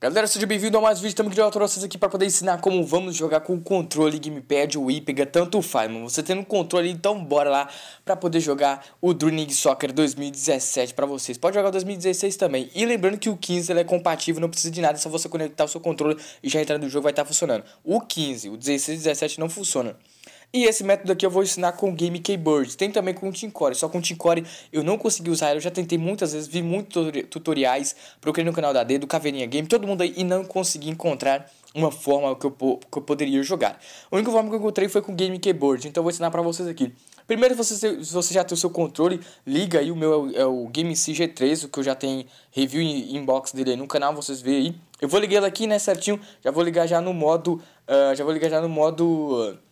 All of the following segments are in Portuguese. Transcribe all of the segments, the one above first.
Galera, seja bem-vindo a mais um vídeo, estamos aqui de vocês aqui para poder ensinar como vamos jogar com o controle Gamepad ou IPEGA, tanto faz, mano. Você tendo um controle, então bora lá para poder jogar o Dreaming Soccer 2017 para vocês. Pode jogar 2016 também. E lembrando que o 15 é compatível, não precisa de nada, é só você conectar o seu controle e já entrar no jogo vai estar tá funcionando. O 15, o 16 e 17 não funciona. E esse método aqui eu vou ensinar com Game Keyboard. Tem também com Tincore, só com Tincore eu não consegui usar. Eu já tentei muitas vezes, vi muitos tutoriais, procurei no canal da D, do Caveirinha Game, todo mundo aí, e não consegui encontrar uma forma que eu, que eu poderia jogar. A única forma que eu encontrei foi com Game Keyboard, então eu vou ensinar pra vocês aqui. Primeiro, se você, você já tem o seu controle, liga aí, o meu é o, é Game CG3, o que eu já tenho review e inbox dele aí no canal, vocês veem aí. Eu vou ligar ele aqui, né, certinho, já vou ligar já no modo, uh, já vou ligar já no modo... Uh,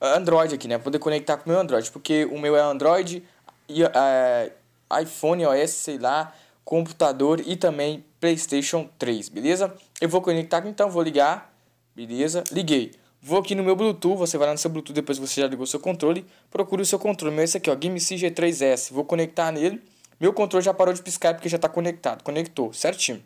Android aqui, né? Poder conectar com o meu Android, porque o meu é Android, e é, iPhone, OS, sei lá, computador e também PlayStation 3, beleza? Eu vou conectar, então vou ligar, beleza? Liguei. Vou aqui no meu Bluetooth, você vai lá no seu Bluetooth depois você já ligou seu controle, procura o seu controle, meu esse aqui, ó, GameC G3S, vou conectar nele. Meu controle já parou de piscar é porque já está conectado, conectou, certinho.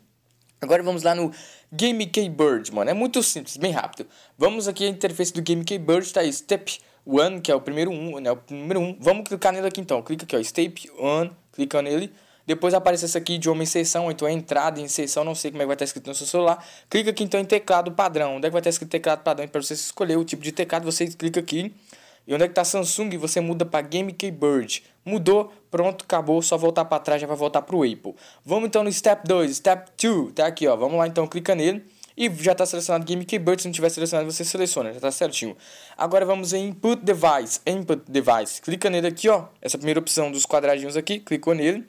Agora vamos lá no GameK Bird, mano. É muito simples, bem rápido. Vamos aqui a interface do GameK Bird, tá aí, Step 1, que é o primeiro 1, um, né? O número 1. Um. Vamos clicar nele aqui então. Clica aqui, ó, Step 1, clica nele. Depois aparece essa aqui, de homem inserção, então é entrada, inserção, não sei como é que vai estar escrito no seu celular. Clica aqui então em teclado padrão. Onde é que vai estar escrito teclado padrão? Para você escolher o tipo de teclado, você clica aqui. E onde é que tá Samsung? Você muda para Game Keyboard Mudou, pronto, acabou, só voltar para trás já vai voltar pro Apple. Vamos então no step 2, step 2, tá aqui, ó. Vamos lá então, clica nele. E já está selecionado Game Keyboard se não tiver selecionado você seleciona, já está certinho. Agora vamos em Input Device, Input Device. Clica nele aqui, ó, essa primeira opção dos quadradinhos aqui, clicou nele.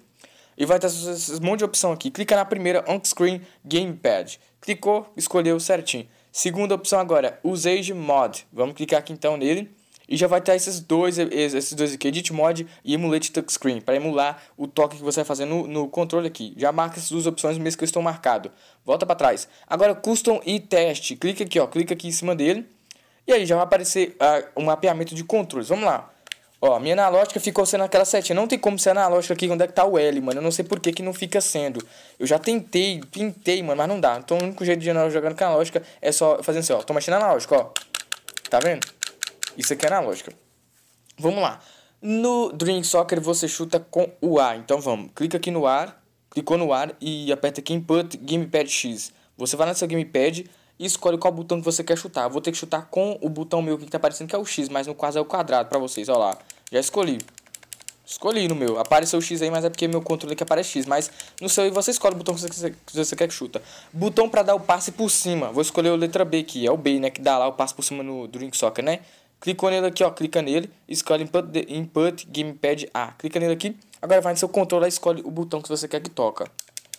E vai ter um monte de opção aqui. Clica na primeira, On Screen Gamepad. Clicou, escolheu certinho. Segunda opção agora, Usage Mod. Vamos clicar aqui então nele. E já vai ter esses dois, esses dois aqui, Edit Mod e Emulate Touchscreen, para emular o toque que você vai fazer no, no controle aqui. Já marca essas duas opções mesmo que estão marcado. Volta para trás. Agora Custom e Teste. Clica aqui, ó, clica aqui em cima dele. E aí já vai aparecer uh, ah, um mapeamento de controles. Vamos lá. Ó, minha analógica ficou sendo aquela setinha. Não tem como ser analógica aqui onde é que tá o L, mano. Eu não sei por que, que não fica sendo. Eu já tentei, pintei, mano, mas não dá. Então o único jeito de jogar com analógica é só fazendo assim, ó. Tô mexendo analógico, ó. Tá vendo? Isso aqui é lógica Vamos lá. No Dream Soccer você chuta com o ar. Então vamos. Clica aqui no ar. Clicou no ar e aperta aqui Input Gamepad X. Você vai no seu gamepad e escolhe qual botão que você quer chutar. vou ter que chutar com o botão meu que tá aparecendo que é o X, mas no caso é o quadrado para vocês. Olha lá. Já escolhi. Escolhi no meu. Apareceu o X aí, mas é porque meu controle que aparece X. Mas no seu aí você escolhe o botão que você, que você quer que chuta. Botão para dar o passe por cima. Vou escolher a letra B aqui. É o B, né? Que dá lá o passe por cima no Drink Soccer, né? Clicou nele aqui, ó, clica nele, escolhe input, input gamepad A. Clica nele aqui, agora vai no seu controle e escolhe o botão que você quer que toca.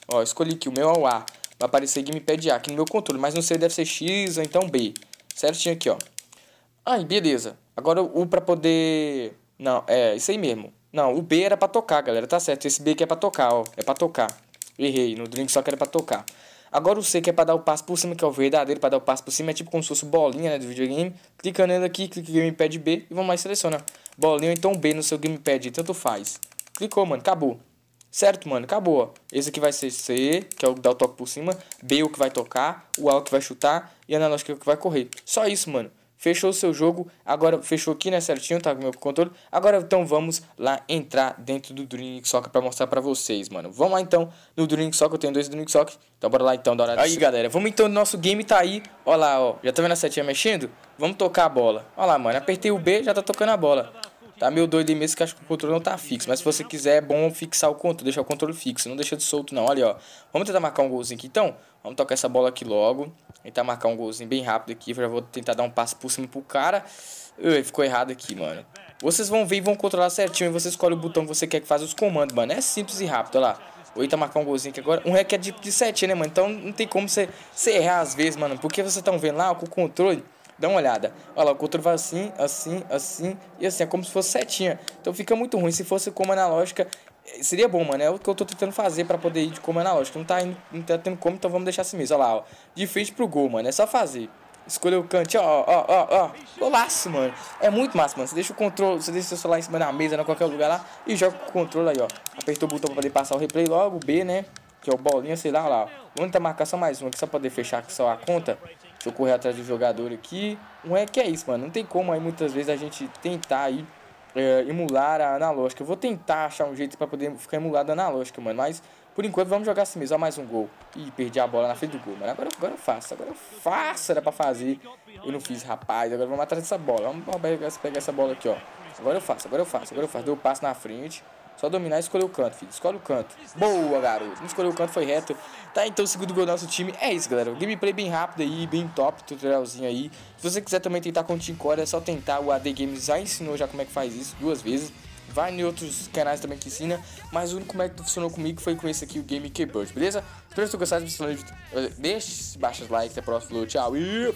Ó, escolhi aqui, o meu é o A. Vai aparecer gamepad A aqui no meu controle, mas não sei, deve ser X ou então B. Certinho aqui, ó. Aí, beleza. Agora o para poder... Não, é isso aí mesmo. Não, o B era para tocar, galera, tá certo. Esse B aqui é para tocar, ó, é para tocar. Errei, no drink só que era para tocar. Agora o C, que é para dar o passo por cima, que é o verdadeiro, para dar o passo por cima, é tipo como se fosse bolinha né, do videogame. Clica nele aqui, clica em gamepad B e vamos mais seleciona bolinha ou então B no seu gamepad, tanto faz. Clicou, mano, acabou. Certo, mano, acabou. Ó. Esse aqui vai ser C, que é o que dá o toque por cima, B, é o que vai tocar, o A, é o que vai chutar e a analógica, é o que vai correr. Só isso, mano. Fechou o seu jogo, agora fechou aqui, né, certinho, tá com o meu controle. Agora então vamos lá entrar dentro do Dream Soccer pra mostrar pra vocês, mano. Vamos lá então no Dream Soccer, eu tenho dois Dream Soccer. Então bora lá então, da hora Aí, galera, vamos então, nosso game tá aí. Ó lá, ó, já tá vendo a setinha mexendo? Vamos tocar a bola. Ó lá, mano, apertei o B, já tá tocando a bola. Tá meio doido mesmo que acho que o controle não tá fixo. Mas se você quiser, é bom fixar o controle, deixar o controle fixo. Não deixa de solto não, olha ó. Vamos tentar marcar um golzinho aqui então? Vamos tocar essa bola aqui logo. Tentar marcar um golzinho bem rápido aqui. Eu já vou tentar dar um passo por cima pro cara. Ui, ficou errado aqui, mano. Vocês vão ver e vão controlar certinho. E você escolhe o botão que você quer que faça os comandos, mano. É simples e rápido, olha lá. tentar marcar um golzinho aqui agora. Um rec é de, de 7, né, mano? Então não tem como você, você errar às vezes, mano. Porque vocês estão tá vendo lá com o controle... Dá uma olhada. Olha lá, o controle vai assim, assim, assim e assim. É como se fosse setinha. Então fica muito ruim. Se fosse como analógica, eh, seria bom, mano. É o que eu tô tentando fazer para poder ir de como analógica. Não tá, indo, não tá tendo como, então vamos deixar assim mesmo. Olha lá, ó. De frente pro gol, mano. É só fazer. Escolher o cante ó, ó, ó, ó. Golaço, mano. É muito massa, mano. Você deixa o controle, você deixa o seu celular em cima da mesa, em qualquer lugar lá, e joga com o controle aí, ó. Apertou o botão pra poder passar o replay logo, B, né? Que é o bolinha, sei lá, ó lá. Vamos tentar marcar só mais uma aqui, só pra poder fechar aqui só a conta. Deixa eu correr atrás do jogador aqui. Não é que é isso, mano. Não tem como aí muitas vezes a gente tentar aí é, emular a analógica. Eu vou tentar achar um jeito para poder ficar emulado a analógica, mano. Mas por enquanto vamos jogar assim mesmo. Ó, mais um gol. Ih, perdi a bola na frente do gol, mano. Agora, agora eu faço, agora eu faço. Era pra fazer. Eu não fiz, rapaz. Agora vamos atrás dessa bola. Vamos pegar essa bola aqui, ó. Agora eu faço, agora eu faço, agora eu faço. Deu o passo na frente. Só dominar e escolher o canto, filho. Escolhe o canto. Boa, garoto. Não escolheu o canto, foi reto. Tá, então, segundo gol do nosso time. É isso, galera. Gameplay bem rápido aí, bem top, tutorialzinho aí. Se você quiser também tentar com o Team Core, é só tentar. O AD Games já ensinou já como é que faz isso duas vezes. Vai em outros canais também que ensina, mas o único como é que funcionou comigo foi com esse aqui, o Game Keyboard, beleza? Espero que vocês tenham gostado, deixe os likes, até o próximo, tchau e...